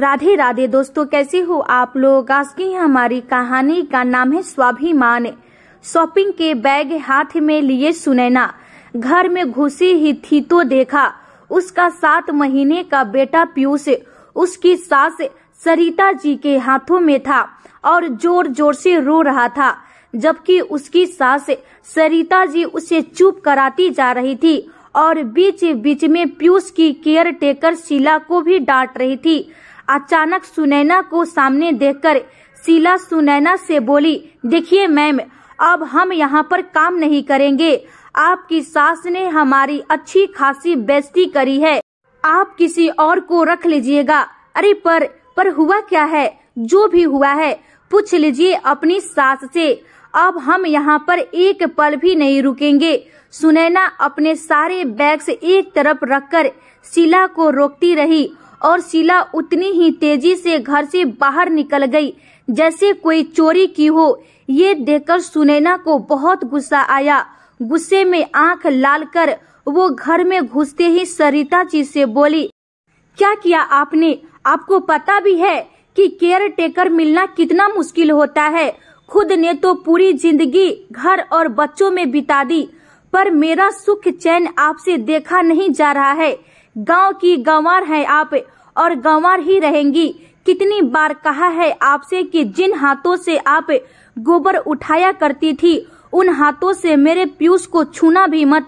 राधे राधे दोस्तों कैसे हो आप लोग आज की हमारी कहानी का नाम है स्वाभिमान शॉपिंग के बैग हाथ में लिए सुनैना घर में घुसी ही थी तो देखा उसका सात महीने का बेटा पीयूष उसकी सास सरिता जी के हाथों में था और जोर जोर से रो रहा था जबकि उसकी सास सरिता जी उसे चुप कराती जा रही थी और बीच बीच में पीयूष की केयर टेकर शीला को भी डांट रही थी अचानक सुनैना को सामने देखकर शीला सुनैना से बोली देखिए मैम अब हम यहाँ पर काम नहीं करेंगे आपकी सास ने हमारी अच्छी खासी बेस्ती करी है आप किसी और को रख लीजिएगा अरे पर पर हुआ क्या है जो भी हुआ है पूछ लीजिए अपनी सास से अब हम यहाँ पर एक पल भी नहीं रुकेंगे सुनैना अपने सारे बैग्स एक तरफ रखकर शीला को रोकती रही और शीला उतनी ही तेजी से घर से बाहर निकल गई जैसे कोई चोरी की हो ये देखकर सुनैना को बहुत गुस्सा आया गुस्से में आंख लाल कर वो घर में घुसते ही सरिता जी से बोली क्या किया आपने आपको पता भी है कि केयर टेकर मिलना कितना मुश्किल होता है खुद ने तो पूरी जिंदगी घर और बच्चों में बिता दी पर मेरा सुख चैन आपसे देखा नहीं जा रहा है गांव की गंवार हैं आप और गंवार ही रहेंगी कितनी बार कहा है आपसे कि जिन हाथों से आप गोबर उठाया करती थी उन हाथों से मेरे पीयूष को छूना भी मत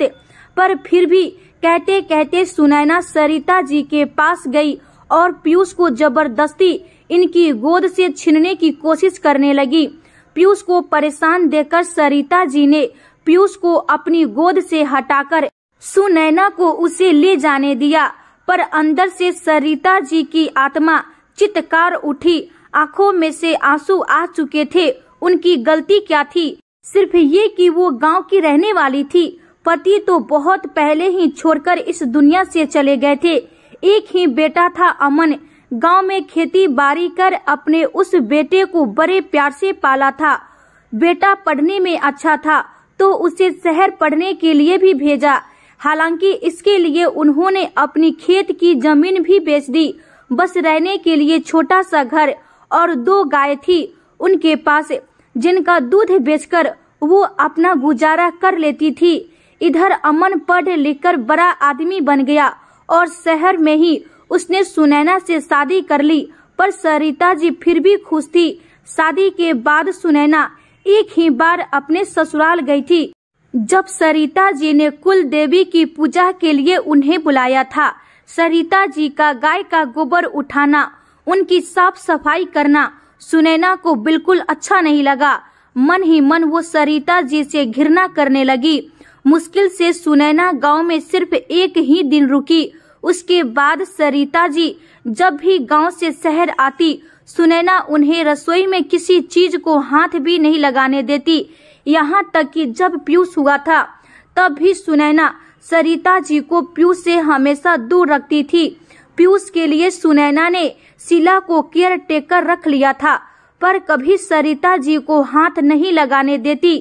पर फिर भी कहते कहते सुनैना सरिता जी के पास गई और पीयूष को जबरदस्ती इनकी गोद से छीनने की कोशिश करने लगी पीयूष को परेशान देकर सरिता जी ने पीयूष को अपनी गोद से हटाकर सुनैना को उसे ले जाने दिया पर अंदर से सरिता जी की आत्मा चित्कार उठी आंखों में से आंसू आ चुके थे उनकी गलती क्या थी सिर्फ ये कि वो गांव की रहने वाली थी पति तो बहुत पहले ही छोड़कर इस दुनिया से चले गए थे एक ही बेटा था अमन गांव में खेती बाड़ी कर अपने उस बेटे को बड़े प्यार से पाला था बेटा पढ़ने में अच्छा था तो उसे शहर पढ़ने के लिए भी भेजा हालांकि इसके लिए उन्होंने अपनी खेत की जमीन भी बेच दी बस रहने के लिए छोटा सा घर और दो गाय थी उनके पास जिनका दूध बेचकर वो अपना गुजारा कर लेती थी इधर अमन पढ़ लिख कर बड़ा आदमी बन गया और शहर में ही उसने सुनैना से शादी कर ली पर सरिता जी फिर भी खुश थी शादी के बाद सुनैना एक ही बार अपने ससुराल गई थी जब सरिता जी ने कुल देवी की पूजा के लिए उन्हें बुलाया था सरिता जी का गाय का गोबर उठाना उनकी साफ सफाई करना सुनैना को बिल्कुल अच्छा नहीं लगा मन ही मन वो सरिता जी से घृणा करने लगी मुश्किल से सुनैना गांव में सिर्फ एक ही दिन रुकी उसके बाद सरिता जी जब भी गांव से शहर आती सुनैना उन्हें रसोई में किसी चीज को हाथ भी नहीं लगाने देती यहाँ तक कि जब पीयूष हुआ था तब भी सुनैना सरिता जी को पीयूष से हमेशा दूर रखती थी पीयूष के लिए सुनैना ने शिला को केयर टेकर रख लिया था पर कभी सरिता जी को हाथ नहीं लगाने देती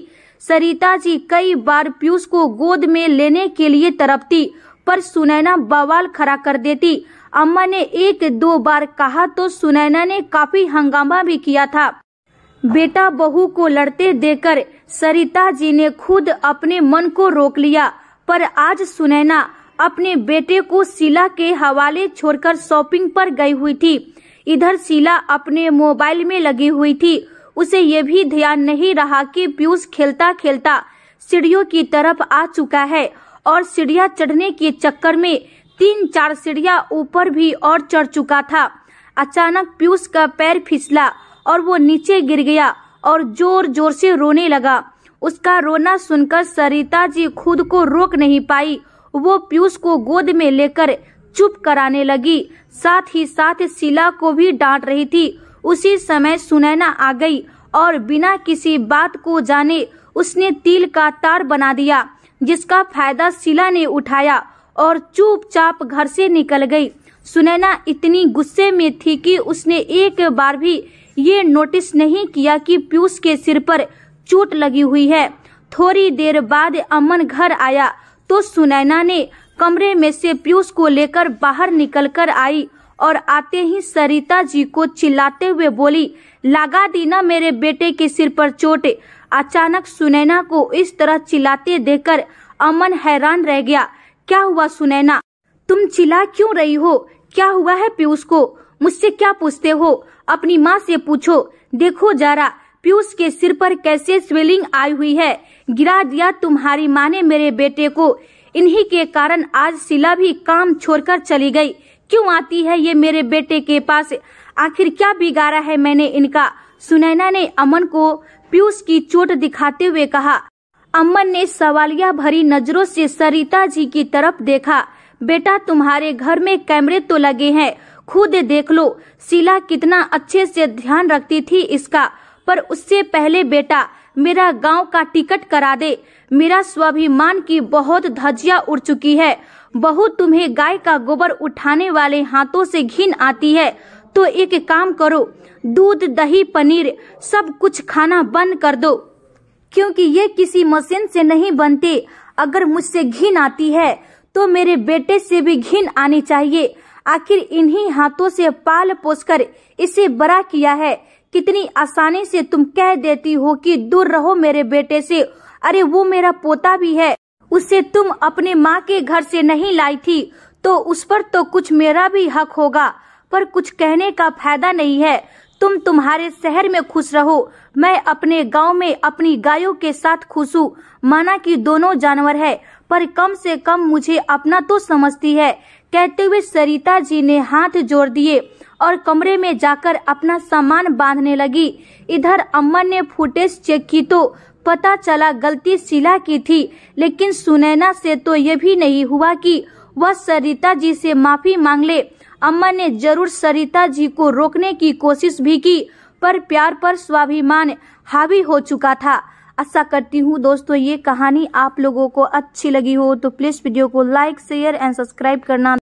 सरिता जी कई बार पीयूष को गोद में लेने के लिए तरपती पर सुनैना बवाल खड़ा कर देती अम्मा ने एक दो बार कहा तो सुनैना ने काफी हंगामा भी किया था बेटा बहू को लड़ते देकर सरिता जी ने खुद अपने मन को रोक लिया पर आज सुनैना अपने बेटे को शीला के हवाले छोड़कर शॉपिंग पर गई हुई थी इधर शीला अपने मोबाइल में लगी हुई थी उसे ये भी ध्यान नहीं रहा कि पीयूष खेलता खेलता सीढ़ियों की तरफ आ चुका है और सीढ़िया चढ़ने के चक्कर में तीन चार सीढ़िया ऊपर भी और चढ़ चुका था अचानक पीयूष का पैर फिसला और वो नीचे गिर गया और जोर जोर से रोने लगा उसका रोना सुनकर सरिता जी खुद को रोक नहीं पाई वो पीयूष को गोद में लेकर चुप कराने लगी साथ ही साथ शिला को भी डांट रही थी उसी समय सुनैना आ गई और बिना किसी बात को जाने उसने तिल का तार बना दिया जिसका फायदा शिला ने उठाया और चुपचाप घर से निकल गई सुनैना इतनी गुस्से में थी कि उसने एक बार भी ये नोटिस नहीं किया कि पीयूष के सिर पर चोट लगी हुई है थोड़ी देर बाद अमन घर आया तो सुनैना ने कमरे में से पीयूष को लेकर बाहर निकलकर आई और आते ही सरिता जी को चिल्लाते हुए बोली लगा दी ना मेरे बेटे के सिर पर चोट अचानक सुनैना को इस तरह चिल्लाते देखकर अमन हैरान रह गया क्या हुआ सुनैना तुम चिल्ला क्यों रही हो क्या हुआ है पीयूष को मुझसे क्या पूछते हो अपनी माँ से पूछो देखो जरा पीयूष के सिर पर कैसे स्वेलिंग आई हुई है गिरा दिया तुम्हारी माँ ने मेरे बेटे को इन्हीं के कारण आज शिला भी काम छोड़कर चली गई क्यों आती है ये मेरे बेटे के पास आखिर क्या बिगाड़ा है मैंने इनका सुनैना ने अमन को पीयूष की चोट दिखाते हुए कहा अमन ने सवालिया भरी नजरों से सरिता जी की तरफ देखा बेटा तुम्हारे घर में कैमरे तो लगे हैं खुद देख लो शिला कितना अच्छे से ध्यान रखती थी इसका पर उससे पहले बेटा मेरा गांव का टिकट करा दे मेरा स्वाभिमान की बहुत धजिया उड़ चुकी है बहुत तुम्हें गाय का गोबर उठाने वाले हाथों से घिन आती है तो एक काम करो दूध दही पनीर सब कुछ खाना बंद कर दो क्योंकि ये किसी मशीन से नहीं बनते अगर मुझसे घिन आती है तो मेरे बेटे से भी घिन आनी चाहिए आखिर इन्हीं हाथों से पाल पोसकर इसे बड़ा किया है कितनी आसानी से तुम कह देती हो कि दूर रहो मेरे बेटे से अरे वो मेरा पोता भी है उसे तुम अपने माँ के घर से नहीं लाई थी तो उस पर तो कुछ मेरा भी हक होगा पर कुछ कहने का फायदा नहीं है तुम तुम्हारे शहर में खुश रहो मैं अपने गांव में अपनी गायों के साथ खुश हूँ माना कि दोनों जानवर है पर कम से कम मुझे अपना तो समझती है कहते हुए सरिता जी ने हाथ जोड़ दिए और कमरे में जाकर अपना सामान बांधने लगी इधर अमन ने फुटेज चेक की तो पता चला गलती शिला की थी लेकिन सुनैना से तो ये भी नहीं हुआ कि वह सरिता जी से माफी मांग ले अम्मा ने जरूर सरिता जी को रोकने की कोशिश भी की पर प्यार पर स्वाभिमान हावी हो चुका था आशा करती हूँ दोस्तों ये कहानी आप लोगों को अच्छी लगी हो तो प्लीज वीडियो को लाइक शेयर एंड सब्सक्राइब करना